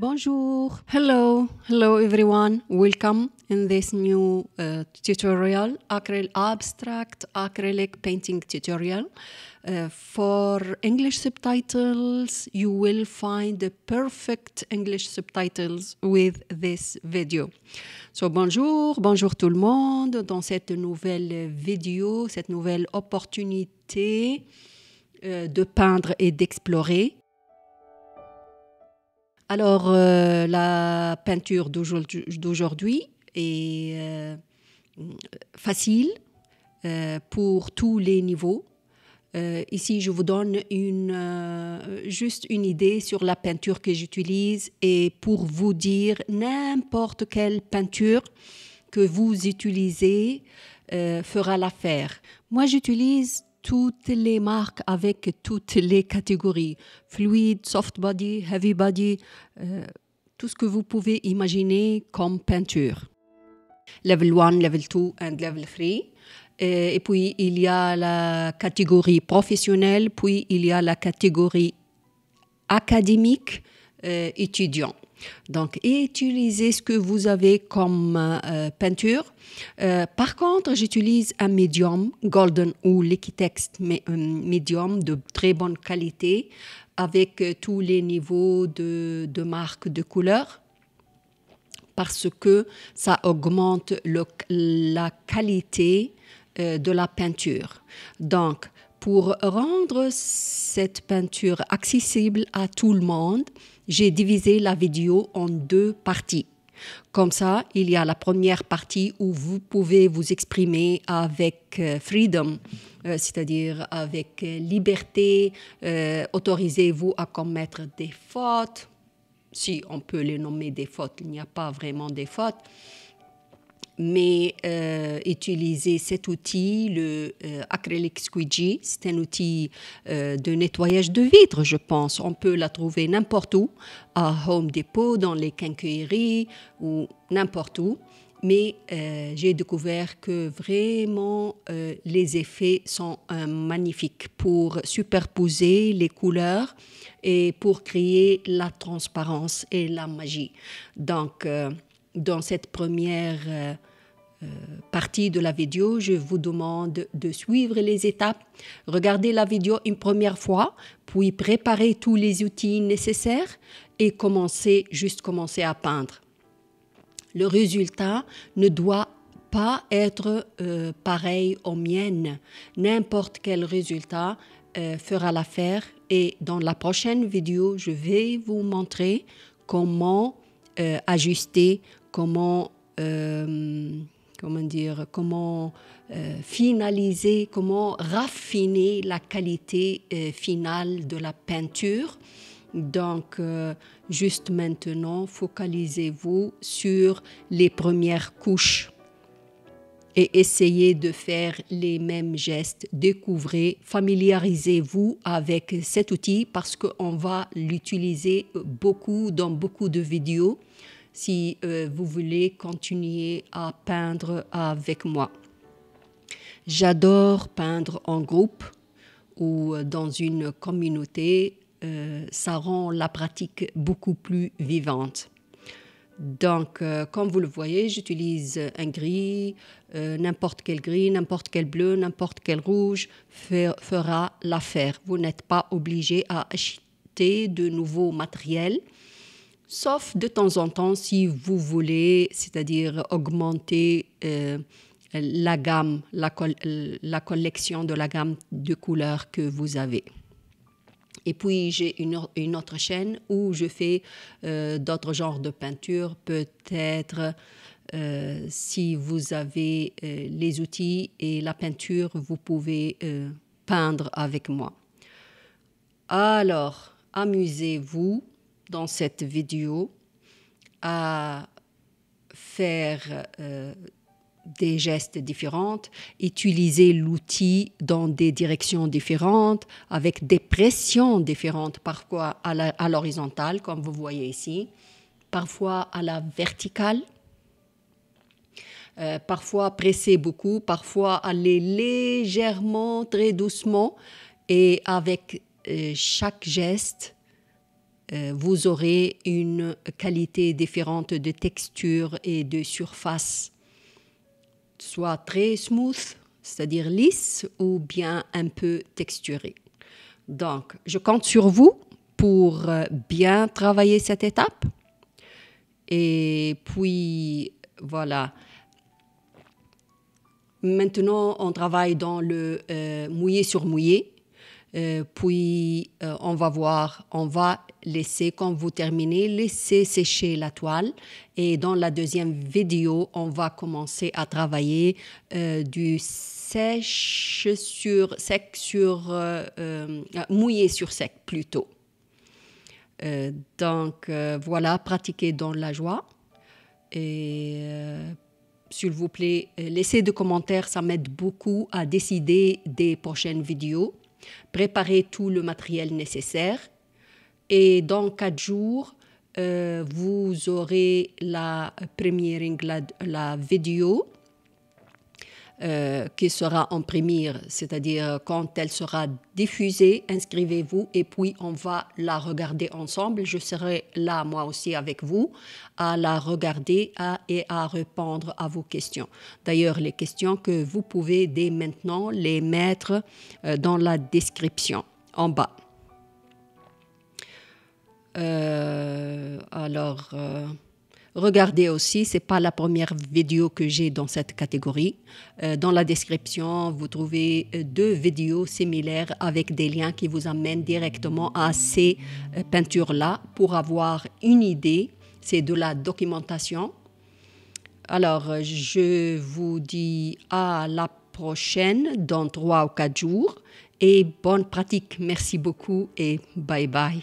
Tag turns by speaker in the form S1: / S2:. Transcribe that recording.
S1: Bonjour. Hello. Hello everyone. Welcome in this new uh, tutorial, Abstract Acrylic Painting Tutorial. Uh, for English subtitles, you will find the perfect English subtitles with this video. So bonjour, bonjour tout le monde. Dans cette nouvelle vidéo, cette nouvelle opportunité euh, de peindre et d'explorer alors, euh, la peinture d'aujourd'hui est euh, facile euh, pour tous les niveaux. ici, je vous donne juste une idée sur la peinture que j'utilise et pour vous dire n'importe quelle peinture que vous utilisez fera l'affaire. Moi, j'utilise toutes les marques avec toutes les catégories, fluide, soft body, heavy body, euh, tout ce que vous pouvez imaginer comme peinture. Level 1, level 2 and level 3. Euh, et, puis il y a la catégorie professionnelle, puis il y a la catégorie académique euh, étudiant. Donc, utilisez ce que vous avez comme euh, peinture. Euh, par contre, j'utilise un médium golden ou Liquitex, mais un euh, médium de très bonne qualité avec tous les niveaux de, de marques de couleurs parce que ça augmente la qualité de la peinture. Donc, pour rendre cette peinture accessible à tout le monde, j'ai divisé la vidéo en deux parties. Comme ça, il y a la première partie où vous pouvez vous exprimer avec euh, freedom, euh, c'est-à-dire avec euh, liberté, autorisez-vous à commettre des fautes, si on peut les nommer des fautes, il n'y a pas vraiment des fautes mais euh, utiliser cet outil, le euh, Acrylic Squeegee, c'est un outil euh, de nettoyage de vitres, je pense. On peut la trouver n'importe où, à Home Depot, dans les quincailleries ou n'importe où. Mais j'ai découvert que vraiment les effets sont magnifiques pour superposer les couleurs et pour créer la transparence et la magie. Donc, dans cette première euh, partie de la vidéo, je vous demande de suivre les étapes, Regardez la vidéo une première fois, puis préparer tous les outils nécessaires et commencer, juste commencer à peindre. Le résultat ne doit pas être euh, pareil aux miennes. N'importe quel résultat euh, fera l'affaire et dans la prochaine vidéo, je vais vous montrer comment ajuster, comment comment dire, comment euh, finaliser, comment raffiner la qualité euh, finale de la peinture. Donc, euh, juste maintenant, focalisez-vous sur les premières couches et essayez de faire les mêmes gestes. Découvrez, familiarisez-vous avec cet outil parce qu'on va l'utiliser beaucoup dans beaucoup de vidéos si euh, vous voulez continuer à peindre avec moi. J'adore peindre en groupe ou euh, dans une communauté. Euh, ça rend la pratique beaucoup plus vivante. Donc, comme vous le voyez, j'utilise un gris, n'importe quel gris, n'importe quel bleu, n'importe quel rouge fera l'affaire. Vous n'êtes pas obligé à acheter de nouveaux matériels sauf de temps en temps si vous voulez, c'est-à-dire augmenter euh, la gamme, la, collection de la gamme de couleurs que vous avez. Et puis j'ai une, autre chaîne où je fais euh, d'autres genres de peinture. peut-être euh, si vous avez les outils et la peinture, vous pouvez peindre avec moi. Alors, amusez-vous dans cette vidéo à faire euh, des gestes différents, utiliser l'outil dans des directions différentes, avec des pressions différentes, parfois à l'horizontale, comme vous voyez ici, parfois à la verticale. Euh, parfois presser beaucoup, parfois aller légèrement, très doucement, et avec euh, chaque geste, euh, vous aurez une qualité différente de texture et de surface, soit très smooth, c'est-à-dire lisse, ou bien un peu texturé. Donc, je compte sur vous pour euh, bien travailler cette étape. Et puis, voilà. Maintenant, on travaille dans le euh, mouillé sur mouillé. Euh, puis euh, on va voir, on va laisser, quand vous terminez, laisser sécher la toile. Et dans la deuxième vidéo, on va commencer à travailler euh, du sèche sur sec sur mouillé sur sec plutôt. donc voilà, pratiquez dans la joie et s'il vous plaît, laissez des commentaires, ça m'aide beaucoup à décider des prochaines vidéos. Préparez tout le matériel nécessaire et dans quatre jours, euh, vous aurez la première la vidéo euh, qui sera en première, c'est-à-dire quand elle sera diffusée, inscrivez-vous et puis on va la regarder ensemble. Je serai là moi aussi avec vous à la regarder et à répondre à vos questions. D'ailleurs, les questions que vous pouvez dès maintenant les mettre euh, dans la description en bas. Euh, alors... Regardez aussi, c'est pas la première vidéo que j'ai dans cette catégorie. Euh, dans la description, vous trouvez euh, deux vidéos similaires avec des liens qui vous amènent directement à ces euh, peintures-là pour avoir une idée. C'est de la documentation. Alors, je vous dis à la prochaine dans trois ou quatre jours et bonne pratique. Merci beaucoup et bye bye.